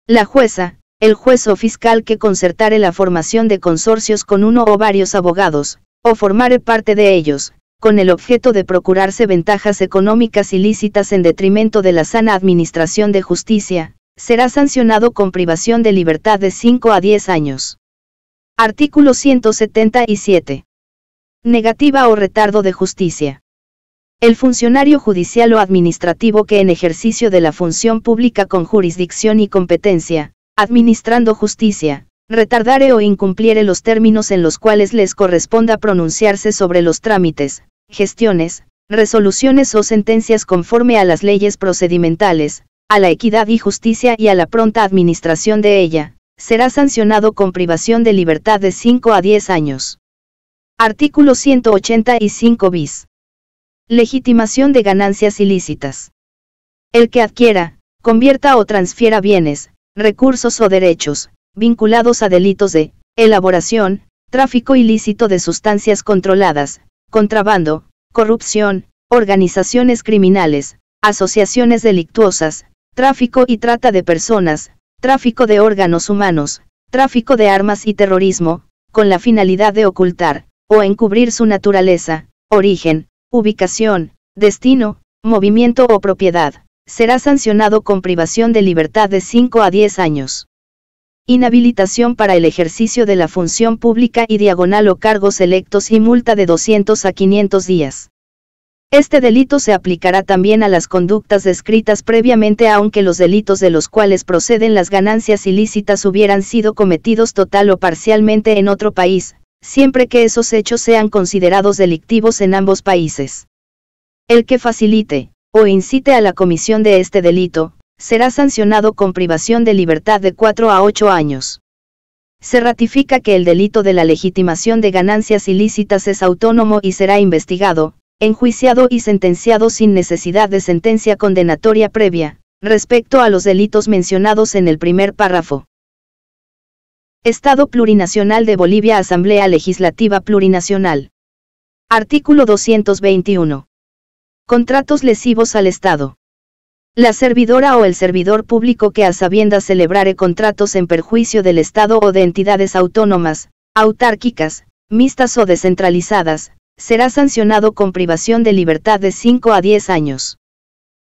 La jueza, el juez o fiscal que concertare la formación de consorcios con uno o varios abogados, o formare parte de ellos, con el objeto de procurarse ventajas económicas ilícitas en detrimento de la sana administración de justicia, será sancionado con privación de libertad de 5 a 10 años. Artículo 177. Negativa o retardo de justicia. El funcionario judicial o administrativo que en ejercicio de la función pública con jurisdicción y competencia, administrando justicia, retardare o incumpliere los términos en los cuales les corresponda pronunciarse sobre los trámites, gestiones, resoluciones o sentencias conforme a las leyes procedimentales, a la equidad y justicia y a la pronta administración de ella, será sancionado con privación de libertad de 5 a 10 años. Artículo 185 bis. Legitimación de ganancias ilícitas. El que adquiera, convierta o transfiera bienes, recursos o derechos, vinculados a delitos de elaboración, tráfico ilícito de sustancias controladas, contrabando, corrupción, organizaciones criminales, asociaciones delictuosas, tráfico y trata de personas, tráfico de órganos humanos, tráfico de armas y terrorismo, con la finalidad de ocultar, o encubrir su naturaleza, origen, ubicación, destino, movimiento o propiedad, será sancionado con privación de libertad de 5 a 10 años. Inhabilitación para el ejercicio de la función pública y diagonal o cargos electos y multa de 200 a 500 días. Este delito se aplicará también a las conductas descritas previamente aunque los delitos de los cuales proceden las ganancias ilícitas hubieran sido cometidos total o parcialmente en otro país, siempre que esos hechos sean considerados delictivos en ambos países. El que facilite, o incite a la comisión de este delito, será sancionado con privación de libertad de 4 a 8 años. Se ratifica que el delito de la legitimación de ganancias ilícitas es autónomo y será investigado, enjuiciado y sentenciado sin necesidad de sentencia condenatoria previa, respecto a los delitos mencionados en el primer párrafo. Estado Plurinacional de Bolivia Asamblea Legislativa Plurinacional. Artículo 221. Contratos lesivos al Estado. La servidora o el servidor público que a sabiendas celebrare contratos en perjuicio del Estado o de entidades autónomas, autárquicas, mixtas o descentralizadas, será sancionado con privación de libertad de 5 a 10 años.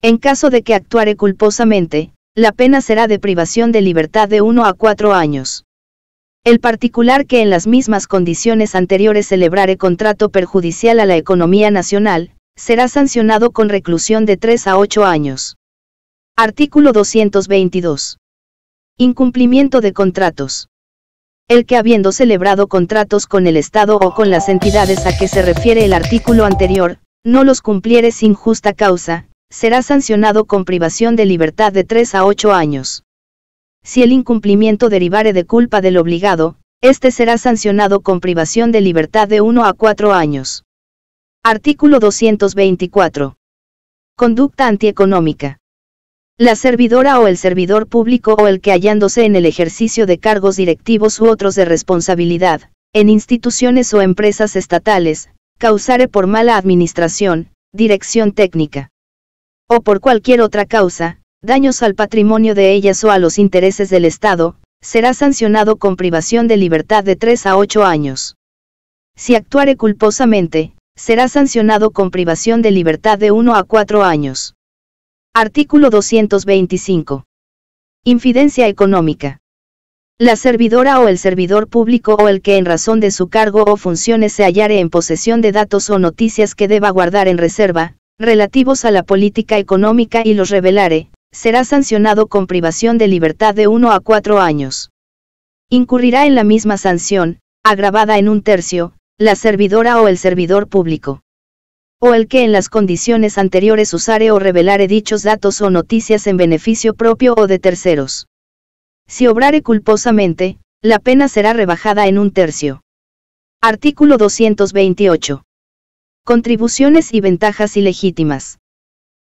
En caso de que actuare culposamente, la pena será de privación de libertad de 1 a 4 años. El particular que en las mismas condiciones anteriores celebrare contrato perjudicial a la economía nacional, será sancionado con reclusión de 3 a 8 años. Artículo 222. Incumplimiento de contratos. El que habiendo celebrado contratos con el Estado o con las entidades a que se refiere el artículo anterior, no los cumpliere sin justa causa, será sancionado con privación de libertad de 3 a 8 años si el incumplimiento derivare de culpa del obligado, éste será sancionado con privación de libertad de 1 a 4 años. Artículo 224. Conducta antieconómica. La servidora o el servidor público o el que hallándose en el ejercicio de cargos directivos u otros de responsabilidad, en instituciones o empresas estatales, causare por mala administración, dirección técnica, o por cualquier otra causa, daños al patrimonio de ellas o a los intereses del Estado, será sancionado con privación de libertad de 3 a 8 años. Si actuare culposamente, será sancionado con privación de libertad de 1 a 4 años. Artículo 225. Infidencia económica. La servidora o el servidor público o el que en razón de su cargo o funciones se hallare en posesión de datos o noticias que deba guardar en reserva, relativos a la política económica y los revelare, será sancionado con privación de libertad de 1 a 4 años. Incurrirá en la misma sanción, agravada en un tercio, la servidora o el servidor público. O el que en las condiciones anteriores usare o revelare dichos datos o noticias en beneficio propio o de terceros. Si obrare culposamente, la pena será rebajada en un tercio. Artículo 228. Contribuciones y ventajas ilegítimas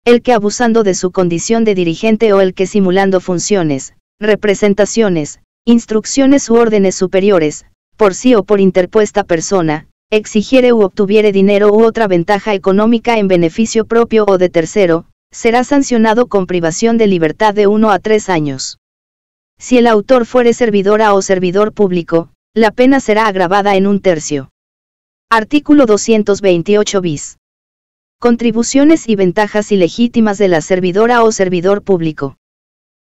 el que abusando de su condición de dirigente o el que simulando funciones, representaciones, instrucciones u órdenes superiores, por sí o por interpuesta persona, exigiere u obtuviere dinero u otra ventaja económica en beneficio propio o de tercero, será sancionado con privación de libertad de uno a tres años. Si el autor fuere servidora o servidor público, la pena será agravada en un tercio. Artículo 228 bis. Contribuciones y ventajas ilegítimas de la servidora o servidor público.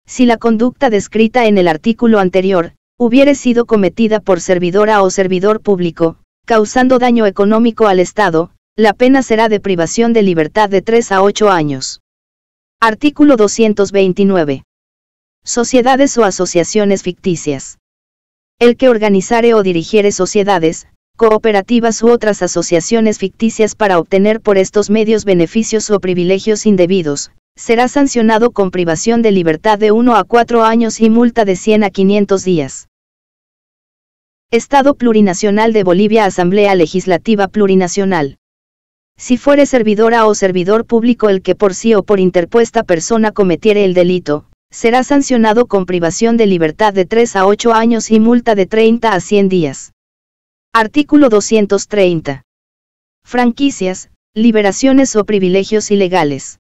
Si la conducta descrita en el artículo anterior, hubiere sido cometida por servidora o servidor público, causando daño económico al Estado, la pena será de privación de libertad de 3 a 8 años. Artículo 229. Sociedades o asociaciones ficticias. El que organizare o dirigiere sociedades, cooperativas u otras asociaciones ficticias para obtener por estos medios beneficios o privilegios indebidos, será sancionado con privación de libertad de 1 a 4 años y multa de 100 a 500 días. Estado Plurinacional de Bolivia Asamblea Legislativa Plurinacional. Si fuere servidora o servidor público el que por sí o por interpuesta persona cometiere el delito, será sancionado con privación de libertad de 3 a 8 años y multa de 30 a 100 días. Artículo 230. Franquicias, liberaciones o privilegios ilegales.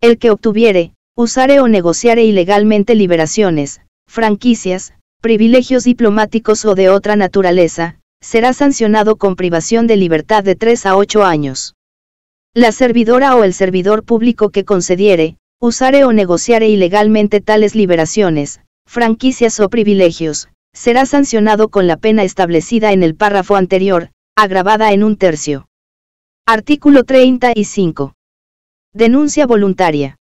El que obtuviere, usare o negociare ilegalmente liberaciones, franquicias, privilegios diplomáticos o de otra naturaleza, será sancionado con privación de libertad de 3 a 8 años. La servidora o el servidor público que concediere, usare o negociare ilegalmente tales liberaciones, franquicias o privilegios, será sancionado con la pena establecida en el párrafo anterior, agravada en un tercio. Artículo 35. Denuncia voluntaria.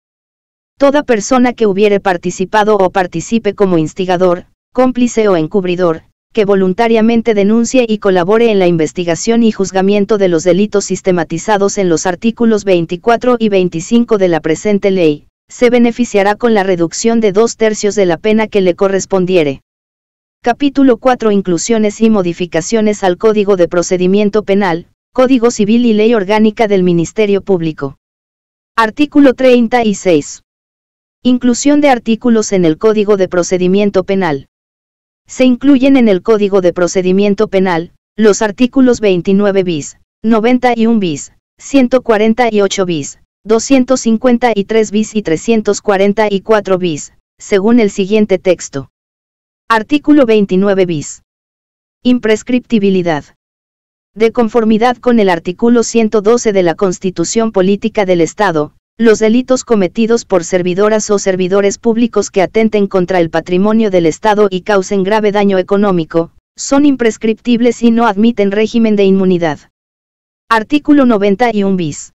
Toda persona que hubiere participado o participe como instigador, cómplice o encubridor, que voluntariamente denuncie y colabore en la investigación y juzgamiento de los delitos sistematizados en los artículos 24 y 25 de la presente ley, se beneficiará con la reducción de dos tercios de la pena que le correspondiere. Capítulo 4 Inclusiones y modificaciones al Código de Procedimiento Penal, Código Civil y Ley Orgánica del Ministerio Público. Artículo 36. Inclusión de artículos en el Código de Procedimiento Penal. Se incluyen en el Código de Procedimiento Penal, los artículos 29 bis, 91 bis, 148 bis, 253 bis y 344 bis, según el siguiente texto. Artículo 29 bis. Imprescriptibilidad. De conformidad con el artículo 112 de la Constitución Política del Estado, los delitos cometidos por servidoras o servidores públicos que atenten contra el patrimonio del Estado y causen grave daño económico, son imprescriptibles y no admiten régimen de inmunidad. Artículo 91 bis.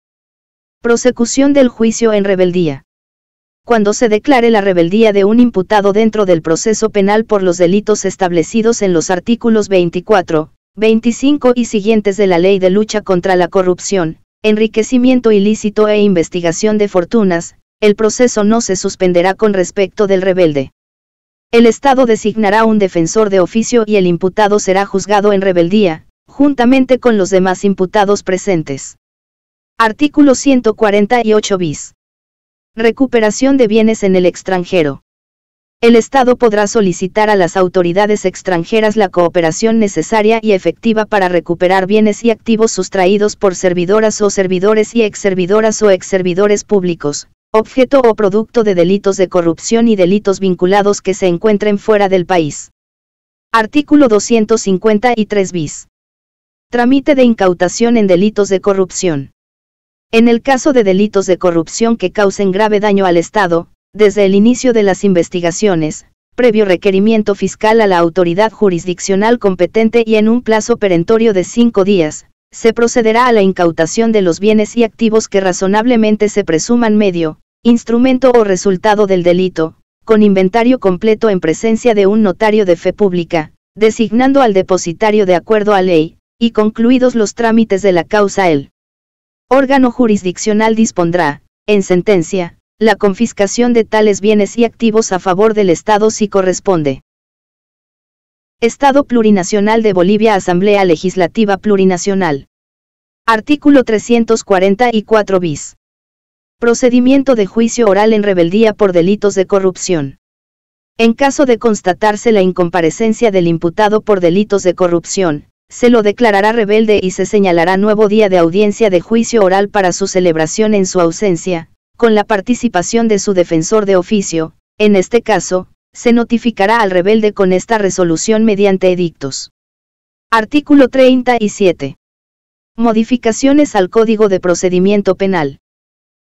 Prosecución del juicio en rebeldía cuando se declare la rebeldía de un imputado dentro del proceso penal por los delitos establecidos en los artículos 24, 25 y siguientes de la Ley de Lucha contra la Corrupción, Enriquecimiento ilícito e Investigación de Fortunas, el proceso no se suspenderá con respecto del rebelde. El Estado designará un defensor de oficio y el imputado será juzgado en rebeldía, juntamente con los demás imputados presentes. Artículo 148 bis. Recuperación de bienes en el extranjero. El Estado podrá solicitar a las autoridades extranjeras la cooperación necesaria y efectiva para recuperar bienes y activos sustraídos por servidoras o servidores y exservidoras o exservidores públicos, objeto o producto de delitos de corrupción y delitos vinculados que se encuentren fuera del país. Artículo 253 bis. Trámite de incautación en delitos de corrupción. En el caso de delitos de corrupción que causen grave daño al Estado, desde el inicio de las investigaciones, previo requerimiento fiscal a la autoridad jurisdiccional competente y en un plazo perentorio de cinco días, se procederá a la incautación de los bienes y activos que razonablemente se presuman medio, instrumento o resultado del delito, con inventario completo en presencia de un notario de fe pública, designando al depositario de acuerdo a ley, y concluidos los trámites de la causa el órgano jurisdiccional dispondrá, en sentencia, la confiscación de tales bienes y activos a favor del Estado si corresponde. Estado Plurinacional de Bolivia Asamblea Legislativa Plurinacional. Artículo 344 bis. Procedimiento de juicio oral en rebeldía por delitos de corrupción. En caso de constatarse la incomparecencia del imputado por delitos de corrupción, se lo declarará rebelde y se señalará nuevo día de audiencia de juicio oral para su celebración en su ausencia, con la participación de su defensor de oficio, en este caso, se notificará al rebelde con esta resolución mediante edictos. Artículo 37. Modificaciones al Código de Procedimiento Penal.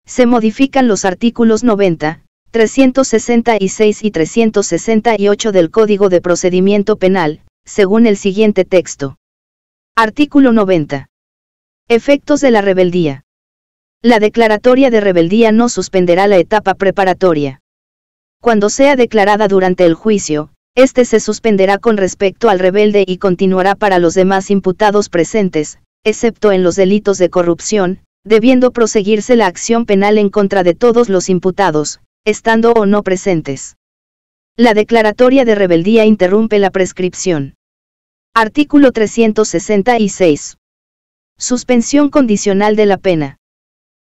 Se modifican los artículos 90, 366 y 368 del Código de Procedimiento Penal, según el siguiente texto. Artículo 90. Efectos de la rebeldía. La declaratoria de rebeldía no suspenderá la etapa preparatoria. Cuando sea declarada durante el juicio, éste se suspenderá con respecto al rebelde y continuará para los demás imputados presentes, excepto en los delitos de corrupción, debiendo proseguirse la acción penal en contra de todos los imputados, estando o no presentes. La declaratoria de rebeldía interrumpe la prescripción. Artículo 366. Suspensión condicional de la pena.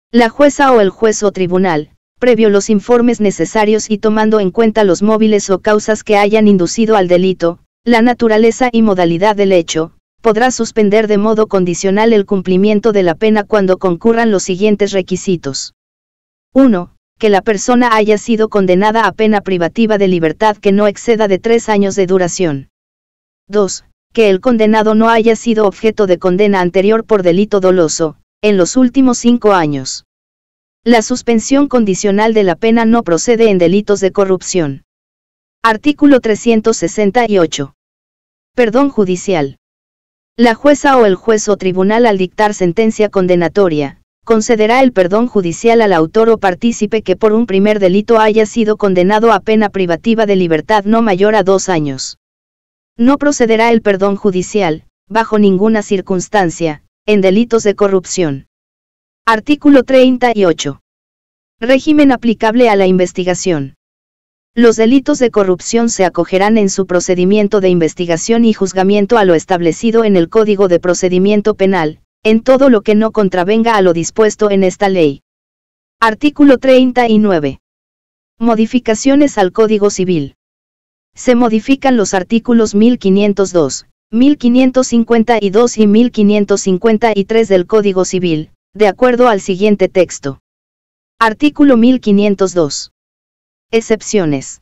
La jueza o el juez o tribunal, previo los informes necesarios y tomando en cuenta los móviles o causas que hayan inducido al delito, la naturaleza y modalidad del hecho, podrá suspender de modo condicional el cumplimiento de la pena cuando concurran los siguientes requisitos. 1. Que la persona haya sido condenada a pena privativa de libertad que no exceda de tres años de duración. 2 que el condenado no haya sido objeto de condena anterior por delito doloso, en los últimos cinco años. La suspensión condicional de la pena no procede en delitos de corrupción. Artículo 368. Perdón judicial. La jueza o el juez o tribunal al dictar sentencia condenatoria, concederá el perdón judicial al autor o partícipe que por un primer delito haya sido condenado a pena privativa de libertad no mayor a dos años. No procederá el perdón judicial, bajo ninguna circunstancia, en delitos de corrupción. Artículo 38. Régimen aplicable a la investigación. Los delitos de corrupción se acogerán en su procedimiento de investigación y juzgamiento a lo establecido en el Código de Procedimiento Penal, en todo lo que no contravenga a lo dispuesto en esta ley. Artículo 39. Modificaciones al Código Civil se modifican los artículos 1502, 1552 y 1553 del Código Civil, de acuerdo al siguiente texto. Artículo 1502. Excepciones.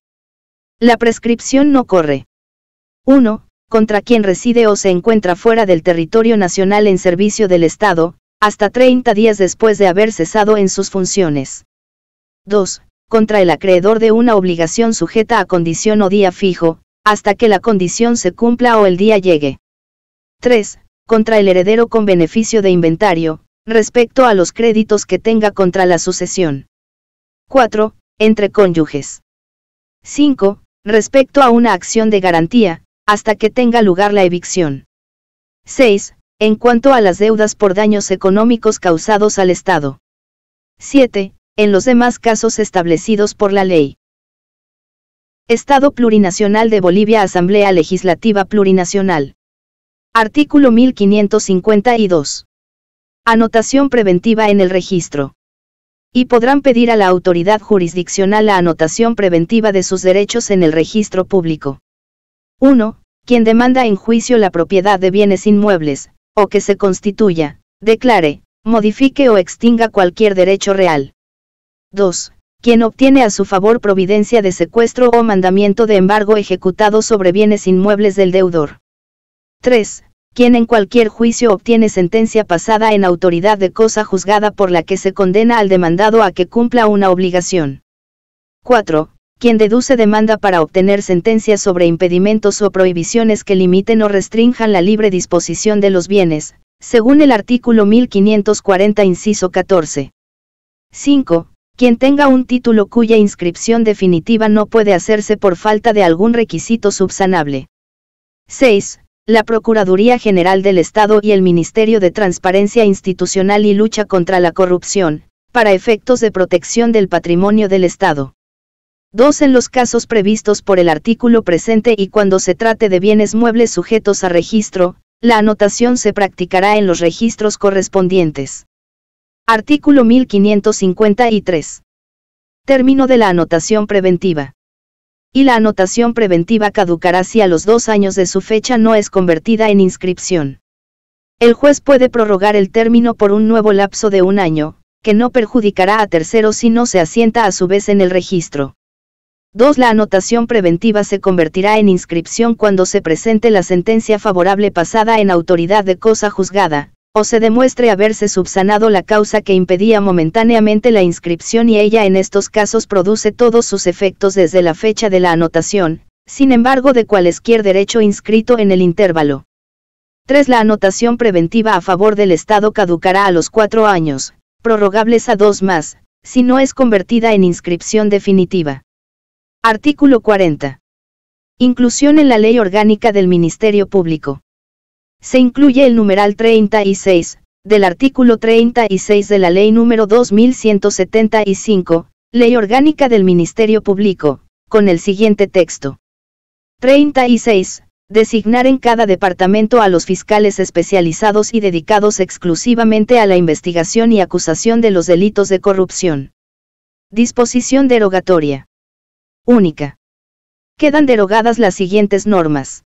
La prescripción no corre. 1. Contra quien reside o se encuentra fuera del territorio nacional en servicio del Estado, hasta 30 días después de haber cesado en sus funciones. 2 contra el acreedor de una obligación sujeta a condición o día fijo, hasta que la condición se cumpla o el día llegue. 3. Contra el heredero con beneficio de inventario, respecto a los créditos que tenga contra la sucesión. 4. Entre cónyuges. 5. Respecto a una acción de garantía, hasta que tenga lugar la evicción. 6. En cuanto a las deudas por daños económicos causados al Estado. 7 en los demás casos establecidos por la ley. Estado Plurinacional de Bolivia Asamblea Legislativa Plurinacional. Artículo 1552. Anotación preventiva en el registro. Y podrán pedir a la autoridad jurisdiccional la anotación preventiva de sus derechos en el registro público. 1. Quien demanda en juicio la propiedad de bienes inmuebles, o que se constituya, declare, modifique o extinga cualquier derecho real. 2. Quien obtiene a su favor providencia de secuestro o mandamiento de embargo ejecutado sobre bienes inmuebles del deudor. 3. Quien en cualquier juicio obtiene sentencia pasada en autoridad de cosa juzgada por la que se condena al demandado a que cumpla una obligación. 4. Quien deduce demanda para obtener sentencia sobre impedimentos o prohibiciones que limiten o restrinjan la libre disposición de los bienes, según el artículo 1540 inciso 14. 5. Quien tenga un título cuya inscripción definitiva no puede hacerse por falta de algún requisito subsanable. 6. La Procuraduría General del Estado y el Ministerio de Transparencia Institucional y Lucha contra la Corrupción, para efectos de protección del patrimonio del Estado. 2. En los casos previstos por el artículo presente y cuando se trate de bienes muebles sujetos a registro, la anotación se practicará en los registros correspondientes. Artículo 1553. Término de la anotación preventiva. Y la anotación preventiva caducará si a los dos años de su fecha no es convertida en inscripción. El juez puede prorrogar el término por un nuevo lapso de un año, que no perjudicará a terceros si no se asienta a su vez en el registro. 2. La anotación preventiva se convertirá en inscripción cuando se presente la sentencia favorable pasada en autoridad de cosa juzgada, o se demuestre haberse subsanado la causa que impedía momentáneamente la inscripción y ella en estos casos produce todos sus efectos desde la fecha de la anotación, sin embargo de cualesquier derecho inscrito en el intervalo. 3. La anotación preventiva a favor del Estado caducará a los cuatro años, prorrogables a dos más, si no es convertida en inscripción definitiva. Artículo 40. Inclusión en la Ley Orgánica del Ministerio Público se incluye el numeral 36, del artículo 36 de la Ley número 2175, Ley Orgánica del Ministerio Público, con el siguiente texto. 36. Designar en cada departamento a los fiscales especializados y dedicados exclusivamente a la investigación y acusación de los delitos de corrupción. Disposición derogatoria. Única. Quedan derogadas las siguientes normas.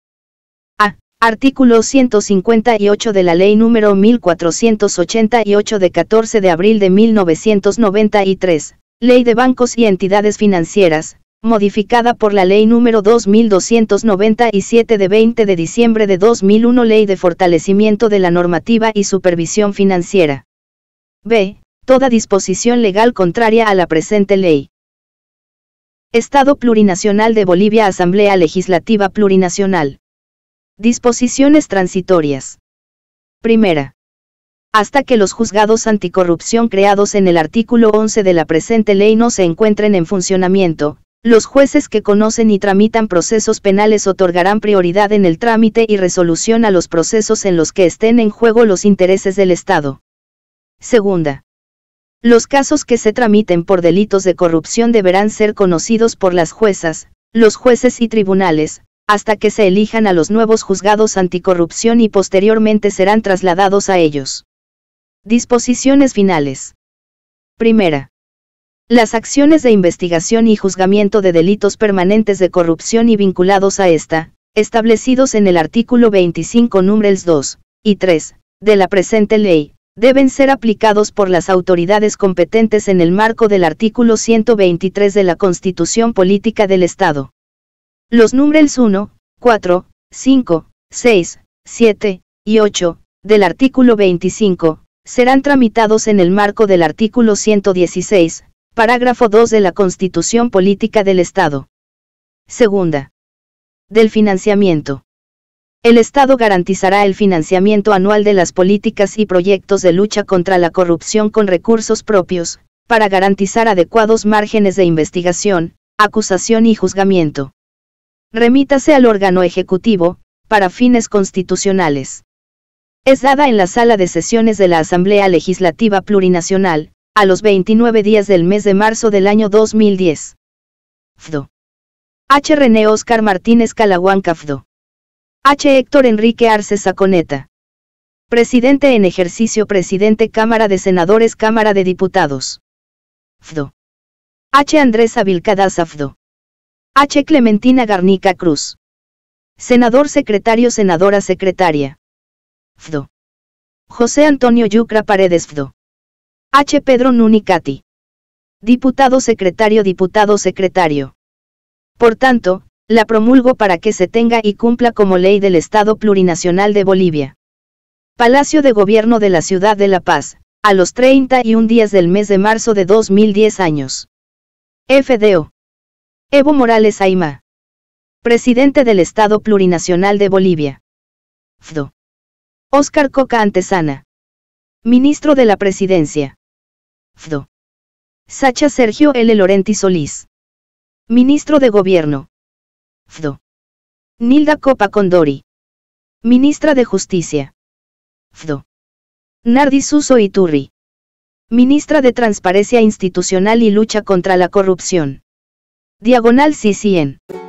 Artículo 158 de la Ley número 1488 de 14 de abril de 1993, Ley de Bancos y Entidades Financieras, modificada por la Ley número 2297 de 20 de diciembre de 2001 Ley de Fortalecimiento de la Normativa y Supervisión Financiera. B. Toda disposición legal contraria a la presente ley. Estado Plurinacional de Bolivia Asamblea Legislativa Plurinacional. Disposiciones transitorias. Primera. Hasta que los juzgados anticorrupción creados en el artículo 11 de la presente ley no se encuentren en funcionamiento, los jueces que conocen y tramitan procesos penales otorgarán prioridad en el trámite y resolución a los procesos en los que estén en juego los intereses del Estado. Segunda. Los casos que se tramiten por delitos de corrupción deberán ser conocidos por las juezas, los jueces y tribunales, hasta que se elijan a los nuevos juzgados anticorrupción y posteriormente serán trasladados a ellos. Disposiciones finales. Primera. Las acciones de investigación y juzgamiento de delitos permanentes de corrupción y vinculados a esta, establecidos en el artículo 25 números 2 y 3 de la presente ley, deben ser aplicados por las autoridades competentes en el marco del artículo 123 de la Constitución Política del Estado. Los números 1, 4, 5, 6, 7 y 8 del artículo 25 serán tramitados en el marco del artículo 116, parágrafo 2 de la Constitución Política del Estado. Segunda. Del financiamiento. El Estado garantizará el financiamiento anual de las políticas y proyectos de lucha contra la corrupción con recursos propios, para garantizar adecuados márgenes de investigación, acusación y juzgamiento remítase al órgano ejecutivo, para fines constitucionales. Es dada en la sala de sesiones de la Asamblea Legislativa Plurinacional, a los 29 días del mes de marzo del año 2010. FDO. H. René Oscar Martínez Calahuán FDO. H. Héctor Enrique Arce Saconeta. Presidente en ejercicio Presidente Cámara de Senadores Cámara de Diputados. FDO. H. Andrés Avilcadaza FDO. H. Clementina Garnica Cruz. Senador Secretario Senadora Secretaria. FDO. José Antonio Yucra Paredes FDO. H. Pedro Nunicati. Diputado Secretario Diputado Secretario. Por tanto, la promulgo para que se tenga y cumpla como ley del Estado Plurinacional de Bolivia. Palacio de Gobierno de la Ciudad de La Paz, a los 31 días del mes de marzo de 2010 años. FDO. Evo Morales Aima. Presidente del Estado Plurinacional de Bolivia. FDO. Óscar Coca Antesana. Ministro de la Presidencia. FDO. Sacha Sergio L. Lorenti Solís. Ministro de Gobierno. FDO. Nilda Copa Condori. Ministra de Justicia. FDO. Nardi Suso Iturri. Ministra de Transparencia Institucional y Lucha contra la Corrupción. Diagonal c 100.